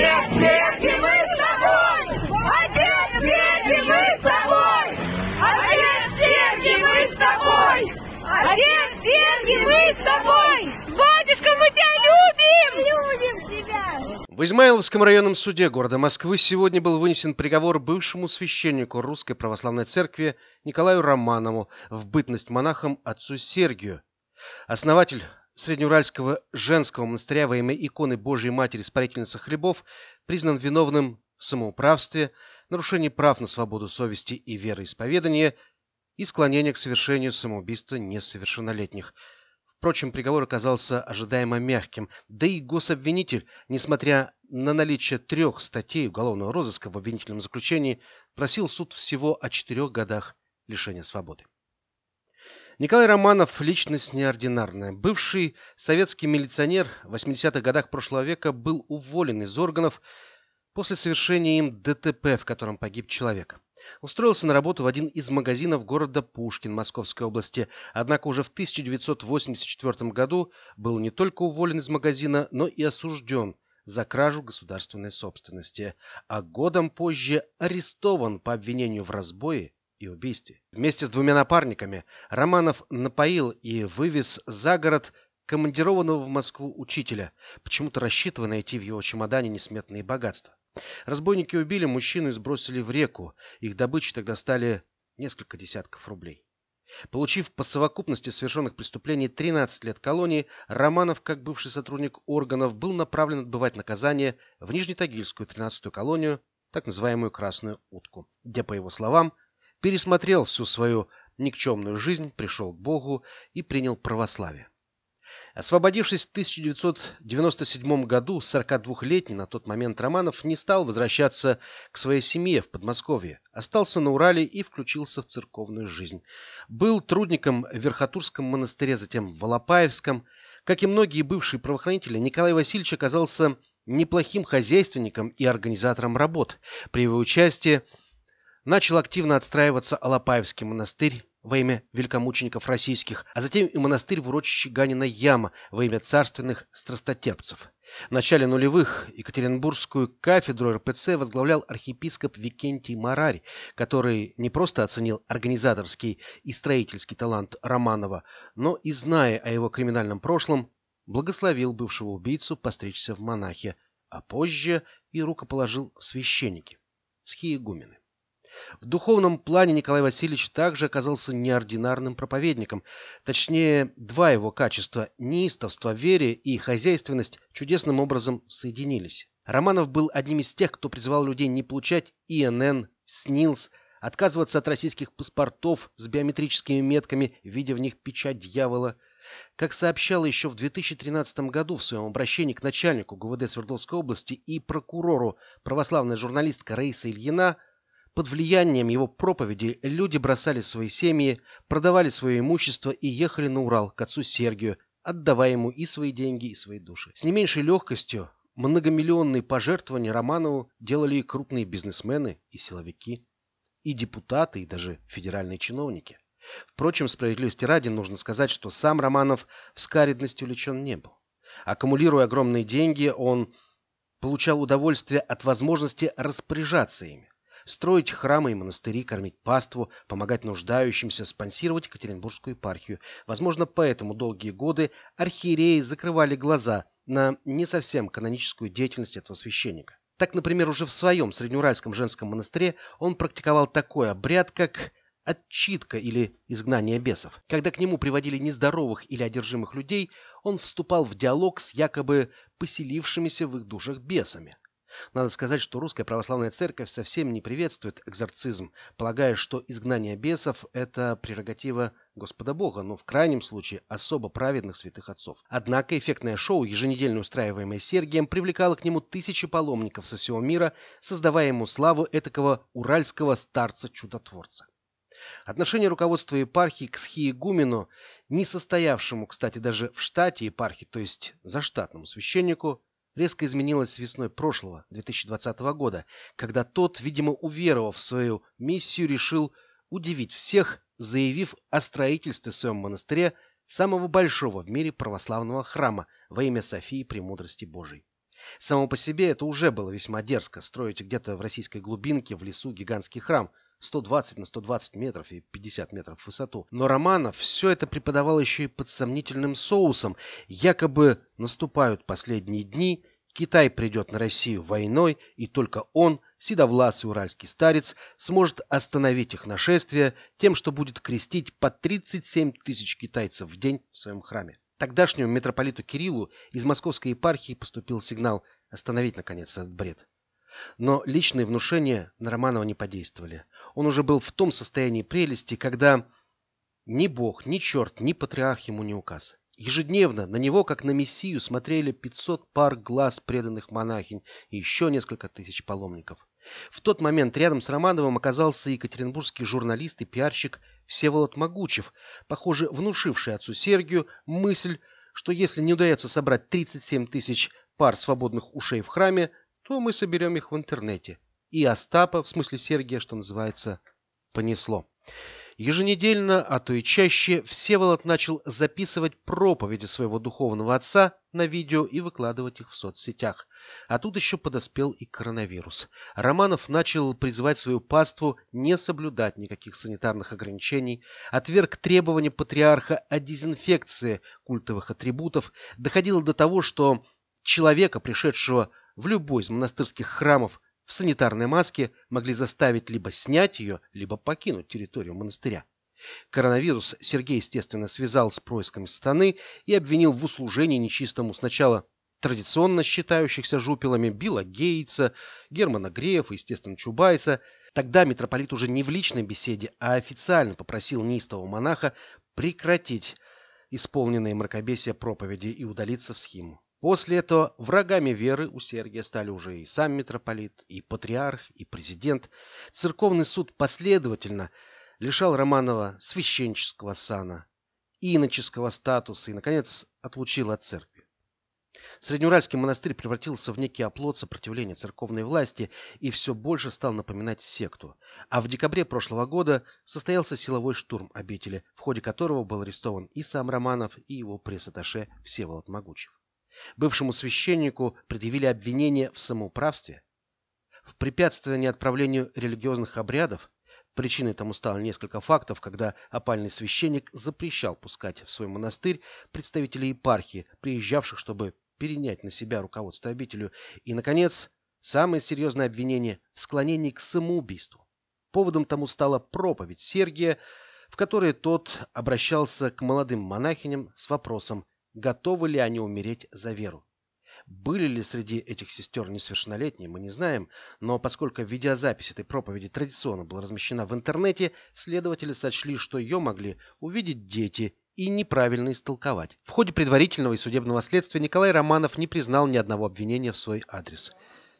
Отец, Сергий, мы с тобой! Отец, Сергий, мы с тобой! Отец, Сергий, мы с тобой! Отец, Сергий, мы с тобой! Батюшка, мы тебя любим! Любим тебя! В Измайловском районном суде города Москвы сегодня был вынесен приговор бывшему священнику Русской Православной Церкви Николаю Романову в бытность монахом отцу Сергию. Основатель Среднеуральского женского монастыря во имя иконы Божьей Матери Спарительницы Хлебов признан виновным в самоуправстве, нарушении прав на свободу совести и вероисповедания и склонении к совершению самоубийства несовершеннолетних. Впрочем, приговор оказался ожидаемо мягким, да и гособвинитель, несмотря на наличие трех статей уголовного розыска в обвинительном заключении, просил суд всего о четырех годах лишения свободы. Николай Романов – личность неординарная. Бывший советский милиционер в 80-х годах прошлого века был уволен из органов после совершения им ДТП, в котором погиб человек. Устроился на работу в один из магазинов города Пушкин Московской области, однако уже в 1984 году был не только уволен из магазина, но и осужден за кражу государственной собственности, а годом позже арестован по обвинению в разбое и убийстве. Вместе с двумя напарниками Романов напоил и вывез за город командированного в Москву учителя, почему-то рассчитывая найти в его чемодане несметные богатства. Разбойники убили мужчину и сбросили в реку. Их добычей тогда стали несколько десятков рублей. Получив по совокупности совершенных преступлений 13 лет колонии, Романов, как бывший сотрудник органов, был направлен отбывать наказание в Нижнетагильскую 13-ю колонию, так называемую «Красную утку», где, по его словам, пересмотрел всю свою никчемную жизнь, пришел к Богу и принял православие. Освободившись в 1997 году, 42-летний на тот момент Романов не стал возвращаться к своей семье в Подмосковье, остался на Урале и включился в церковную жизнь. Был трудником в Верхотурском монастыре, затем в Волопаевском. Как и многие бывшие правоохранители, Николай Васильевич оказался неплохим хозяйственником и организатором работ. При его участии начал активно отстраиваться Алапаевский монастырь во имя великомучеников российских, а затем и монастырь в урочище Ганина Яма во имя царственных страстотерпцев. В начале нулевых Екатеринбургскую кафедру РПЦ возглавлял архиепископ Викентий Марарь, который не просто оценил организаторский и строительский талант Романова, но и, зная о его криминальном прошлом, благословил бывшего убийцу постричься в монахе, а позже и рукоположил в священники – схиегумены. В духовном плане Николай Васильевич также оказался неординарным проповедником. Точнее, два его качества – неистовство вере и хозяйственность – чудесным образом соединились. Романов был одним из тех, кто призывал людей не получать ИНН, СНИЛС, отказываться от российских паспортов с биометрическими метками, видя в них печать дьявола. Как сообщала еще в 2013 году в своем обращении к начальнику ГУВД Свердловской области и прокурору православная журналистка Раиса Ильина – под влиянием его проповеди люди бросали свои семьи, продавали свое имущество и ехали на Урал к отцу Сергию, отдавая ему и свои деньги, и свои души. С не меньшей легкостью многомиллионные пожертвования Романову делали и крупные бизнесмены, и силовики, и депутаты, и даже федеральные чиновники. Впрочем, справедливости ради нужно сказать, что сам Романов в скаридность увлечен не был. Аккумулируя огромные деньги, он получал удовольствие от возможности распоряжаться ими строить храмы и монастыри, кормить паству, помогать нуждающимся, спонсировать Екатеринбургскую епархию. Возможно, поэтому долгие годы архиереи закрывали глаза на не совсем каноническую деятельность этого священника. Так, например, уже в своем среднеуральском женском монастыре он практиковал такой обряд, как отчитка или изгнание бесов. Когда к нему приводили нездоровых или одержимых людей, он вступал в диалог с якобы поселившимися в их душах бесами. Надо сказать, что Русская Православная Церковь совсем не приветствует экзорцизм, полагая, что изгнание бесов – это прерогатива Господа Бога, но ну, в крайнем случае особо праведных святых отцов. Однако эффектное шоу, еженедельно устраиваемое Сергием, привлекало к нему тысячи паломников со всего мира, создавая ему славу этакого уральского старца-чудотворца. Отношение руководства епархии к схиегумену, не состоявшему, кстати, даже в штате епархии, то есть заштатному священнику, резко изменилась весной прошлого, 2020 года, когда тот, видимо, уверовав в свою миссию, решил удивить всех, заявив о строительстве в своем монастыре самого большого в мире православного храма во имя Софии Премудрости Божией. Само по себе это уже было весьма дерзко, строить где-то в российской глубинке в лесу гигантский храм – 120 на 120 метров и 50 метров в высоту. Но Романов все это преподавал еще и под сомнительным соусом. Якобы наступают последние дни, Китай придет на Россию войной, и только он, седовласый уральский старец, сможет остановить их нашествие тем, что будет крестить по 37 тысяч китайцев в день в своем храме. Тогдашнему митрополиту Кириллу из московской епархии поступил сигнал остановить, наконец, этот бред. Но личные внушения на Романова не подействовали. Он уже был в том состоянии прелести, когда ни бог, ни черт, ни патриарх ему не указ. Ежедневно на него, как на мессию, смотрели 500 пар глаз преданных монахинь и еще несколько тысяч паломников. В тот момент рядом с Романовым оказался екатеринбургский журналист и пиарщик Всеволод Могучев, похоже, внушивший отцу Сергию мысль, что если не удается собрать 37 тысяч пар свободных ушей в храме, то мы соберем их в интернете. И Остапа, в смысле Сергия, что называется, понесло. Еженедельно, а то и чаще, Всеволод начал записывать проповеди своего духовного отца на видео и выкладывать их в соцсетях. А тут еще подоспел и коронавирус. Романов начал призывать свою паству не соблюдать никаких санитарных ограничений, отверг требования патриарха о дезинфекции культовых атрибутов, доходило до того, что человека, пришедшего в любой из монастырских храмов в санитарной маске могли заставить либо снять ее, либо покинуть территорию монастыря. Коронавирус Сергей, естественно, связал с происками сатаны и обвинил в услужении нечистому сначала традиционно считающихся жупилами Билла Гейтса, Германа Греев и, естественно, Чубайса. Тогда митрополит уже не в личной беседе, а официально попросил неистового монаха прекратить исполненные мракобесия проповеди и удалиться в схему. После этого врагами веры у Сергия стали уже и сам митрополит, и патриарх, и президент. Церковный суд последовательно лишал Романова священческого сана, иноческого статуса и, наконец, отлучил от церкви. Среднеуральский монастырь превратился в некий оплот сопротивления церковной власти и все больше стал напоминать секту. А в декабре прошлого года состоялся силовой штурм обители, в ходе которого был арестован и сам Романов, и его пресс-атташе Всеволод Могучев. Бывшему священнику предъявили обвинение в самоуправстве, в препятствовании отправлению религиозных обрядов, причиной тому стало несколько фактов, когда опальный священник запрещал пускать в свой монастырь представителей епархии, приезжавших, чтобы перенять на себя руководство обителю, и, наконец, самое серьезное обвинение в склонении к самоубийству. Поводом тому стала проповедь Сергия, в которой тот обращался к молодым монахиням с вопросом готовы ли они умереть за веру. Были ли среди этих сестер несовершеннолетние, мы не знаем, но поскольку видеозапись этой проповеди традиционно была размещена в интернете, следователи сочли, что ее могли увидеть дети и неправильно истолковать. В ходе предварительного и судебного следствия Николай Романов не признал ни одного обвинения в свой адрес.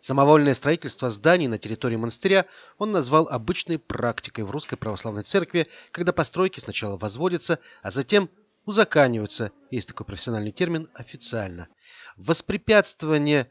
Самовольное строительство зданий на территории монастыря он назвал обычной практикой в Русской Православной Церкви, когда постройки сначала возводятся, а затем узаканивается, есть такой профессиональный термин, официально. Воспрепятствование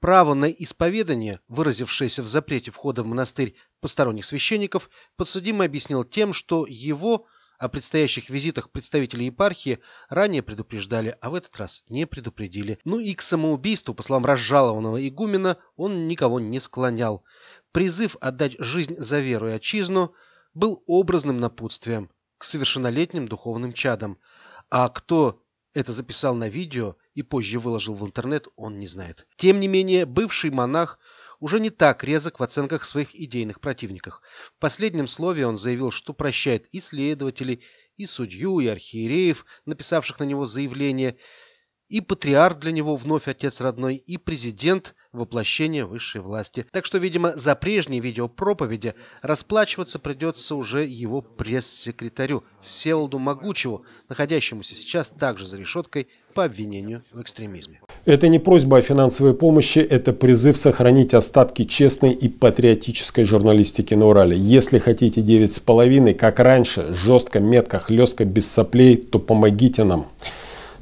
права на исповедание, выразившееся в запрете входа в монастырь посторонних священников, подсудимый объяснил тем, что его о предстоящих визитах представителей епархии ранее предупреждали, а в этот раз не предупредили. Ну и к самоубийству, по словам разжалованного игумена, он никого не склонял. Призыв отдать жизнь за веру и отчизну был образным напутствием к совершеннолетним духовным чадам – а кто это записал на видео и позже выложил в интернет, он не знает. Тем не менее, бывший монах уже не так резок в оценках своих идейных противников. В последнем слове он заявил, что прощает и следователей, и судью, и архиереев, написавших на него заявление, и патриарх для него вновь отец родной, и президент воплощение высшей власти. Так что, видимо, за прежние видеопроповеди расплачиваться придется уже его пресс-секретарю Всеволоду Могучеву, находящемуся сейчас также за решеткой по обвинению в экстремизме. Это не просьба о финансовой помощи, это призыв сохранить остатки честной и патриотической журналистики на Урале. Если хотите 9,5, как раньше, жестко, метко, хлестко, без соплей, то помогите нам.